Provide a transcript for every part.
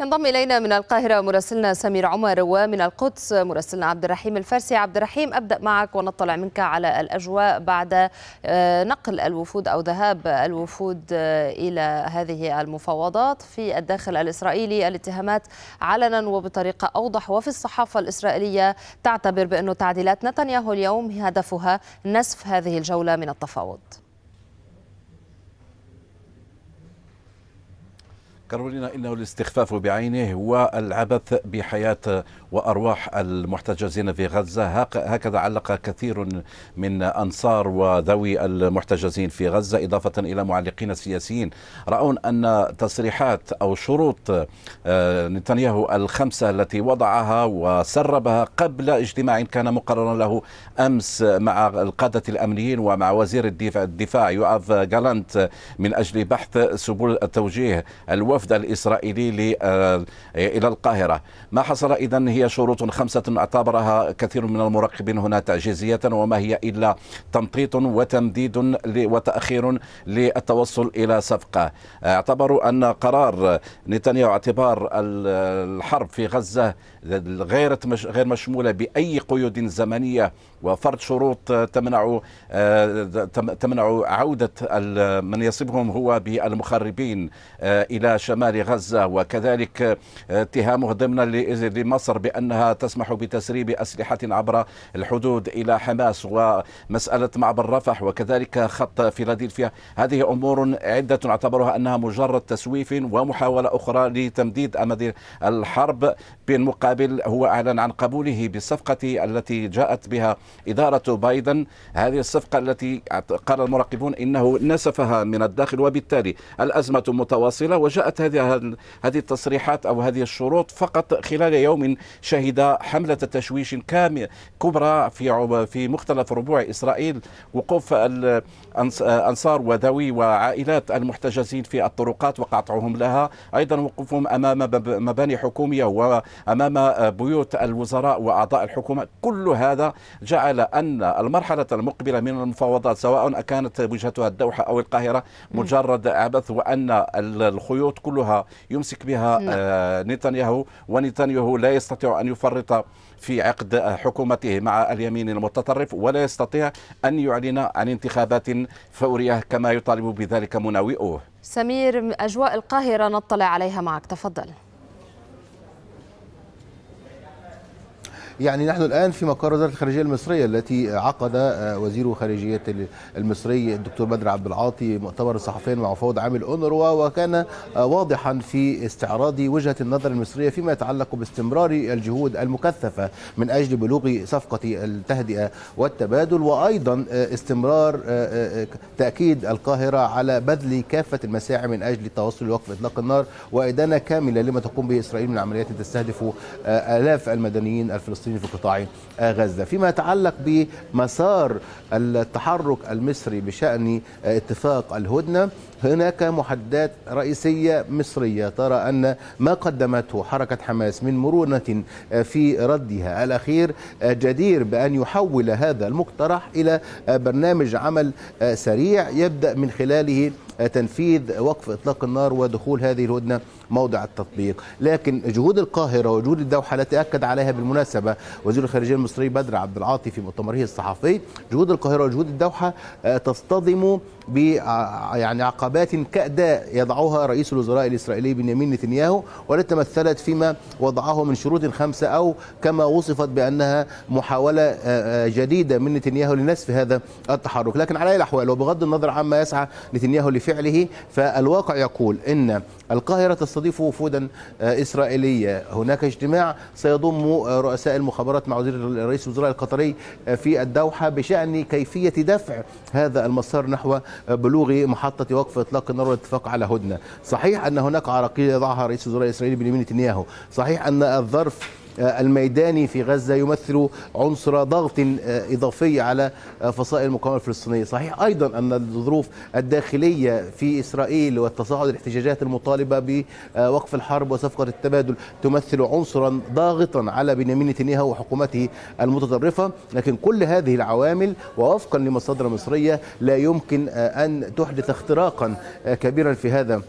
ينضم إلينا من القاهرة مراسلنا سمير عمر ومن القدس مراسلنا عبد الرحيم الفارسي عبد الرحيم أبدأ معك ونطلع منك على الأجواء بعد آه، نقل الوفود أو ذهاب الوفود آه، إلى هذه المفاوضات في الداخل الإسرائيلي الاتهامات علنا وبطريقة أوضح وفي الصحافة الإسرائيلية تعتبر بأن تعديلات نتنياهو اليوم هدفها نسف هذه الجولة من التفاوض كارولينا انه الاستخفاف بعينه والعبث بحياه وارواح المحتجزين في غزه هكذا علق كثير من انصار وذوي المحتجزين في غزه اضافه الى معلقين سياسيين راون ان تصريحات او شروط آه، نتنياهو الخمسه التي وضعها وسربها قبل اجتماع كان مقررا له امس مع القاده الامنيين ومع وزير الدفاع يؤاف جالانت من اجل بحث سبل التوجيه الو الوفد الإسرائيلي آه، إلى القاهرة ما حصل إذا هي شروط خمسة اعتبرها كثير من المراقبين هنا تعجيزية وما هي إلا تمطيط وتمديد وتأخير للتوصل إلى صفقة اعتبروا أن قرار نتنياهو اعتبار الحرب في غزة غير غير مشمولة بأي قيود زمنية وفرض شروط تمنع آه، تمنع عودة من يصبهم هو بالمخربين آه، إلى شمال غزة وكذلك آه، اتهامه ضمنا لمصر بأنها تسمح بتسريب أسلحة عبر الحدود إلى حماس ومسألة معبر رفح وكذلك خط فيلادلفيا هذه أمور عدة اعتبرها أنها مجرد تسويف ومحاولة أخرى لتمديد أمد الحرب بالمقابل هو أعلن عن قبوله بالصفقة التي جاءت بها إدارة بايدن هذه الصفقة التي قال المراقبون إنه نسفها من الداخل وبالتالي الأزمة متواصلة وجاءت صدرت هذه هذه التصريحات او هذه الشروط فقط خلال يوم شهد حمله تشويش كامل كبرى في في مختلف ربوع اسرائيل وقوف انصار وذوي وعائلات المحتجزين في الطرقات وقطعهم لها ايضا وقوفهم امام مباني حكوميه وامام بيوت الوزراء واعضاء الحكومه كل هذا جعل ان المرحله المقبله من المفاوضات سواء كانت وجهتها الدوحه او القاهره مجرد عبث وان الخيوط كلها يمسك بها نعم. آه، نتنياهو ونتنياهو لا يستطيع أن يفرط في عقد آه، حكومته مع اليمين المتطرف ولا يستطيع أن يعلن عن انتخابات فورية كما يطالب بذلك مناوئوه سمير أجواء القاهرة نطلع عليها معك تفضل يعني نحن الآن في مقر وزارة الخارجية المصرية التي عقد آه، وزير خارجية المصري الدكتور بدر عبد العاطي مؤتمر الصحفيين مع فوض عام الأونروا وكان آه، واضحا في استعراض وجهة النظر المصرية فيما يتعلق باستمرار الجهود المكثفة من أجل بلوغ صفقة التهدئة والتبادل وأيضا آه، استمرار تأكيد القاهرة على بذل كافة المساعي من أجل التوصل لوقف إطلاق النار وإدانة كاملة لما تقوم به إسرائيل من عمليات تستهدف آلاف المدنيين الفلسطينيين الفلسطيني في قطاع آه، غزة فيما يتعلق بمسار التحرك المصري بشأن آه، اتفاق الهدنة هناك محددات رئيسية مصرية ترى أن ما قدمته حركة حماس من مرونة آه، في ردها الأخير جدير بأن يحول هذا المقترح إلى برنامج عمل سريع يبدأ من خلاله تنفيذ وقف إطلاق النار ودخول هذه الهدنة موضع التطبيق لكن جهود القاهرة وجهود الدوحة التي أكد عليها بالمناسبة وزير الخارجية المصري بدر عبد العاطي في مؤتمره الصحفي جهود القاهرة وجهود الدوحة آه، تصطدم ب يعني عقبات كأداء يضعها رئيس الوزراء الإسرائيلي بنيامين نتنياهو والتي تمثلت فيما وضعه من شروط خمسة أو كما وصفت بأنها محاولة آه، آه، جديدة من نتنياهو لنسف هذا التحرك لكن على أي الأحوال وبغض النظر عما يسعى نتنياهو لفعله فالواقع يقول أن القاهرة تستضيف وفودا آه، إسرائيلية هناك اجتماع سيضم آه، رؤساء المخابرات مع وزير الرئيس الوزراء القطري آه، في الدوحة بشأن كيفية دفع هذا المسار نحو بلوغ محطة وقف إطلاق النار والاتفاق على هدنة صحيح أن هناك عراقيل يضعها رئيس الوزراء الإسرائيلي بنيامين نتنياهو صحيح أن الظرف آه، الميداني في غزة يمثل عنصر ضغط آه، إضافي على آه، فصائل المقاومة الفلسطينية صحيح أيضا أن الظروف الداخلية في إسرائيل والتصاعد الاحتجاجات المطالبة بوقف الحرب وصفقة التبادل تمثل عنصرا ضاغطا على بنيامين نتنياهو وحكومته المتطرفة لكن كل هذه العوامل ووفقا لمصادر مصرية لا يمكن أن تحدث اختراقا كبيرا في هذا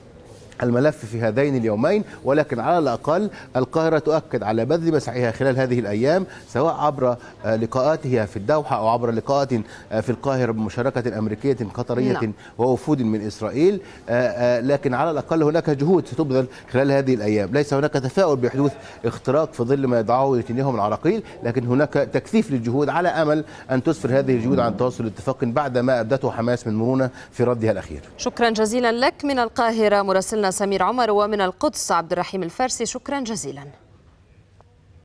الملف في هذين اليومين ولكن على الأقل القاهرة تؤكد على بذل مسعيها خلال هذه الأيام سواء عبر آه، لقاءاتها في الدوحة أو عبر لقاءات آه، في القاهرة بمشاركة أمريكية قطرية لا. نعم. ووفود من إسرائيل آه، لكن على الأقل هناك جهود ستبذل خلال هذه الأيام ليس هناك تفاؤل بحدوث اختراق في ظل ما يدعوه نتنياهو من لكن هناك تكثيف للجهود على أمل أن تسفر هذه الجهود عن توصل لاتفاق بعد ما أبدته حماس من مرونة في ردها الأخير شكرا جزيلا لك من القاهرة مراسلنا سمير عمر ومن القدس عبد الرحيم الفارسي شكرا جزيلا